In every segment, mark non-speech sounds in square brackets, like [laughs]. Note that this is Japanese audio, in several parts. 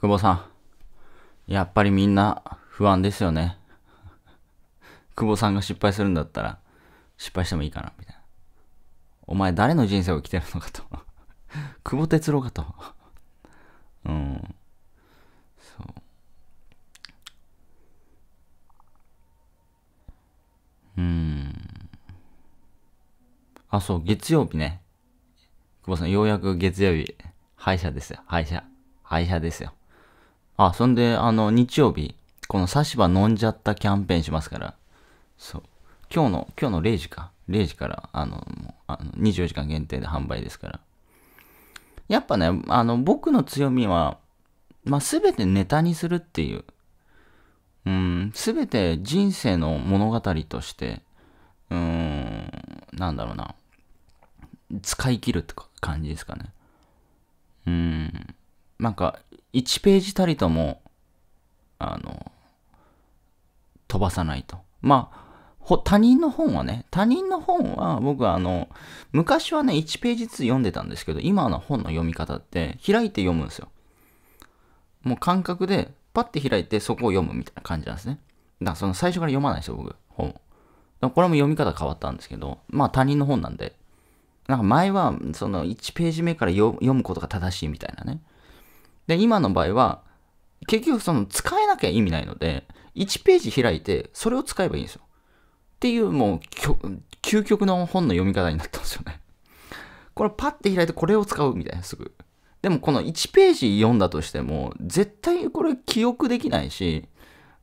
久保さん、やっぱりみんな不安ですよね。久保さんが失敗するんだったら、失敗してもいいかな、みたいな。お前誰の人生を生きてるのかと。久保哲郎かと。うん。そう。うん。あ、そう、月曜日ね。久保さん、ようやく月曜日、歯医者ですよ。歯医者。歯医者ですよ。あ、そんで、あの、日曜日、この差し歯飲んじゃったキャンペーンしますから、そう。今日の、今日の0時か。0時から、あの、あの24時間限定で販売ですから。やっぱね、あの、僕の強みは、ます全てネタにするっていう。うん、全て人生の物語として、うーん、なんだろうな。使い切るって感じですかね。うん。なんか、1ページたりとも、あの、飛ばさないと。まあ、他人の本はね、他人の本は僕はあの、昔はね、1ページずつ読んでたんですけど、今の本の読み方って開いて読むんですよ。もう感覚で、パッて開いてそこを読むみたいな感じなんですね。だからその最初から読まないですよ、僕、本。これも読み方変わったんですけど、まあ他人の本なんで。なんか前は、その1ページ目から読むことが正しいみたいなね。で、今の場合は、結局その使えなきゃ意味ないので、1ページ開いて、それを使えばいいんですよ。っていう、もう、究極の本の読み方になったんですよね。これパッて開いてこれを使うみたいな、すぐ。でもこの1ページ読んだとしても、絶対これ記憶できないし、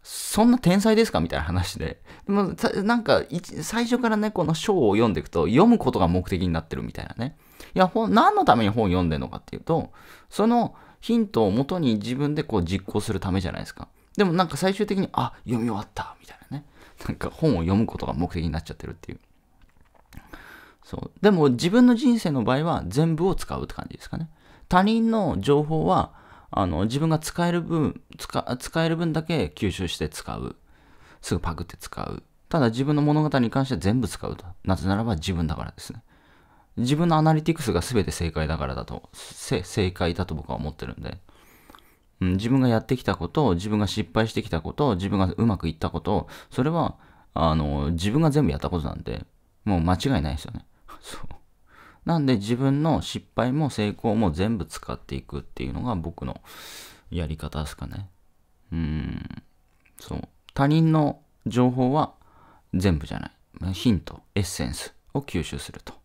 そんな天才ですかみたいな話で。でも、なんか、最初からね、この章を読んでいくと、読むことが目的になってるみたいなね。いや、本、何のために本読んでんのかっていうと、その、ヒントをもとに自分でこう実行するためじゃないですか。でもなんか最終的に、あ、読み終わった、みたいなね。なんか本を読むことが目的になっちゃってるっていう。そう。でも自分の人生の場合は全部を使うって感じですかね。他人の情報は、あの、自分が使える分、使使える分だけ吸収して使う。すぐパクって使う。ただ自分の物語に関しては全部使うと。なぜならば自分だからですね。自分のアナリティクスが全て正解だからだと、正解だと僕は思ってるんで、うん、自分がやってきたことを、自分が失敗してきたことを、自分がうまくいったことを、それは、あの、自分が全部やったことなんで、もう間違いないですよね。[laughs] そう。なんで自分の失敗も成功も全部使っていくっていうのが僕のやり方ですかね。うん。そう。他人の情報は全部じゃない。ヒント、エッセンスを吸収すると。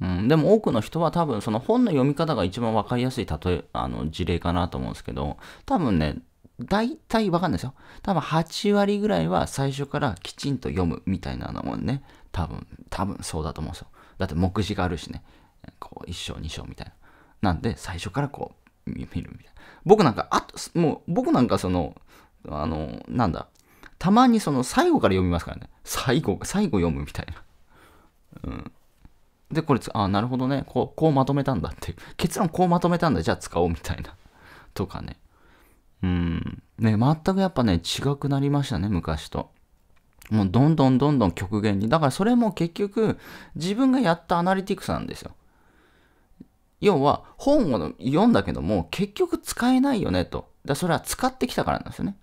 うん、でも多くの人は多分その本の読み方が一番わかりやすい例え、あの事例かなと思うんですけど、多分ね、大体わかんないですよ。多分8割ぐらいは最初からきちんと読むみたいなのもね、多分、多分そうだと思うんですよ。だって目次があるしね、こう1章2章みたいな。なんで最初からこう見るみたいな。僕なんか、あと、もう僕なんかその、あの、なんだ、たまにその最後から読みますからね。最後、最後読むみたいな。うん。で、これ、あ、なるほどね。こう、こうまとめたんだっていう。[laughs] 結論こうまとめたんだ。じゃあ使おうみたいな。[laughs] とかね。うん。ね、全くやっぱね、違くなりましたね、昔と。もうどんどんどんどん極限に。だからそれも結局、自分がやったアナリティクスなんですよ。要は、本を読んだけども、結局使えないよね、と。だそれは使ってきたからなんですよね。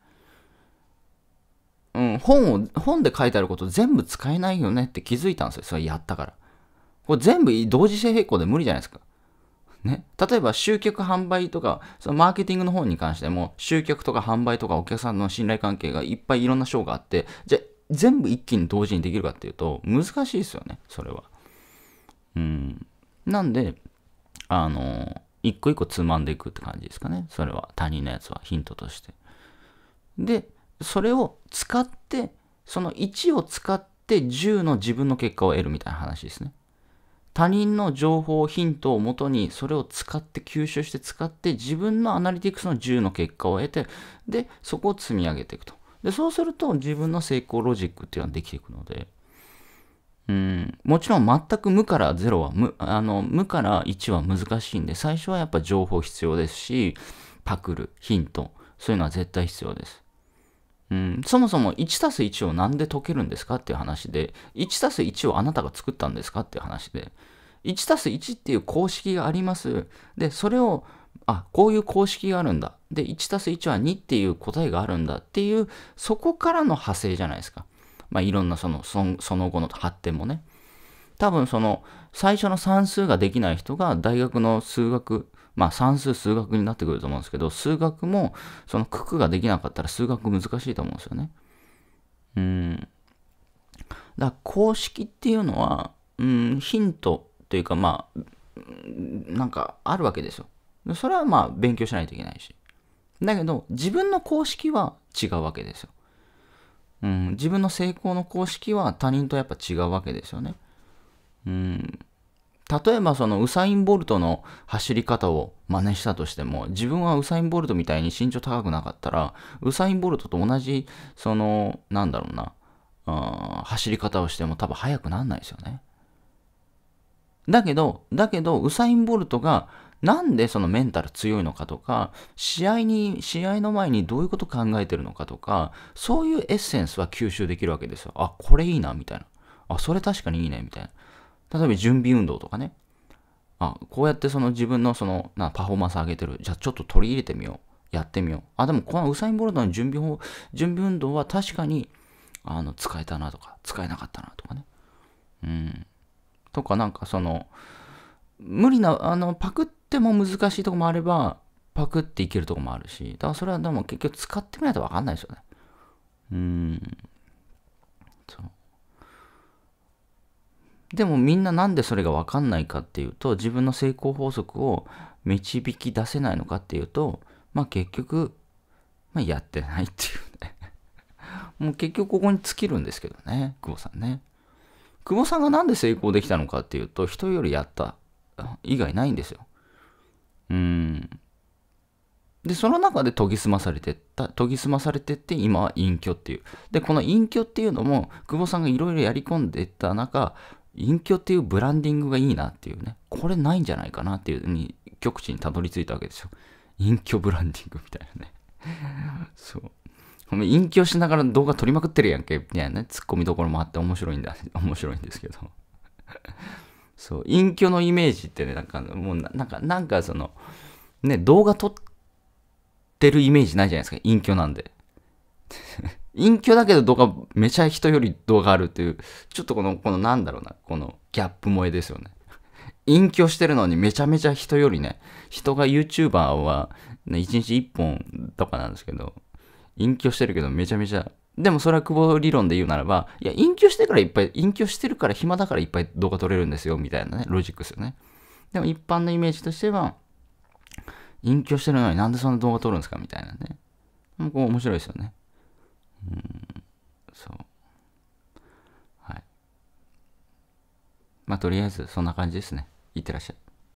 うん、本を、本で書いてあること全部使えないよねって気づいたんですよ。それやったから。これ全部同時性並行で無理じゃないですか。ね、例えば集客販売とか、そのマーケティングの方に関しても、集客とか販売とかお客さんの信頼関係がいっぱいいろんな章があって、じゃあ全部一気に同時にできるかっていうと、難しいですよね、それは。うん。なんで、あの、一個一個つまんでいくって感じですかね、それは。他人のやつは、ヒントとして。で、それを使って、その1を使って10の自分の結果を得るみたいな話ですね。他人の情報、ヒントをもとに、それを使って、吸収して使って、自分のアナリティクスの10の結果を得て、で、そこを積み上げていくと。で、そうすると、自分の成功ロジックっていうのはできていくので、うん、もちろん全く無から0は無、あの、無から1は難しいんで、最初はやっぱ情報必要ですし、パクる、ヒント、そういうのは絶対必要です。うん、そもそも1 1を何で解けるんですかっていう話で、1 1をあなたが作ったんですかっていう話で、1 1っていう公式があります。で、それを、あ、こういう公式があるんだ。で、1 1は2っていう答えがあるんだっていう、そこからの派生じゃないですか。まあ、いろんなその、その後の発展もね。多分その、最初の算数ができない人が大学の数学まあ算数、数学になってくると思うんですけど、数学もその九九ができなかったら数学難しいと思うんですよね。うん。だから公式っていうのは、うん、ヒントというかまあ、なんかあるわけですよ。それはまあ勉強しないといけないし。だけど、自分の公式は違うわけですよ。うん、自分の成功の公式は他人とやっぱ違うわけですよね。うん、例えばそのウサイン・ボルトの走り方を真似したとしても自分はウサイン・ボルトみたいに身長高くなかったらウサイン・ボルトと同じそのなんだろうな走り方をしても多分速くなんないですよね。だけど、だけど、ウサイン・ボルトがなんでそのメンタル強いのかとか、試合に、試合の前にどういうこと考えてるのかとか、そういうエッセンスは吸収できるわけですよ。あ、これいいな、みたいな。あ、それ確かにいいね、みたいな。例えば準備運動とかね。あ、こうやってその自分のその、な、パフォーマンス上げてる。じゃあちょっと取り入れてみよう。やってみよう。あ、でもこのウサイン・ボルトの準備法、準備運動は確かに、あの、使えたなとか、使えなかったなとかね。うん。とかなんかその、無理な、あの、パクっても難しいとこもあれば、パクっていけるとこもあるし、だからそれはでも結局使ってみないとわかんないですよね。うん。そう。でもみんななんでそれが分かんないかっていうと自分の成功法則を導き出せないのかっていうとまあ結局、まあ、やってないっていうね [laughs] もう結局ここに尽きるんですけどね久保さんね久保さんが何で成功できたのかっていうと人よりやった以外ないんですようんでその中で研ぎ澄まされてった研ぎ澄まされてって今は隠居っていうでこの隠居っていうのも久保さんがいろいろやり込んでいった中隠居っていうブランディングがいいなっていうね、これないんじゃないかなっていうに、極地にたどり着いたわけですよ。隠居ブランディングみたいなね。そう。隠居しながら動画撮りまくってるやんけ、みたいなね、ツッコミどころもあって面白いんだ、面白いんですけど。そう、隠居のイメージってね、なんかもうな、なんか、なんかその、ね、動画撮ってるイメージないじゃないですか、隠居なんで。隠居だけど動画、めちゃ人より動画あるっていう、ちょっとこの、このなんだろうな、このギャップ萌えですよね。隠居してるのにめちゃめちゃ人よりね、人が YouTuber は、ね、1日1本とかなんですけど、隠居してるけどめちゃめちゃ、でもそれは久保理論で言うならば、いや、隠居してからいっぱい、隠居してるから暇だからいっぱい動画撮れるんですよ、みたいなね、ロジックですよね。でも一般のイメージとしては、隠居してるのになんでそんな動画撮るんですかみたいなね。もう面白いですよね。うんそうはいまあとりあえずそんな感じですねいってらっしゃい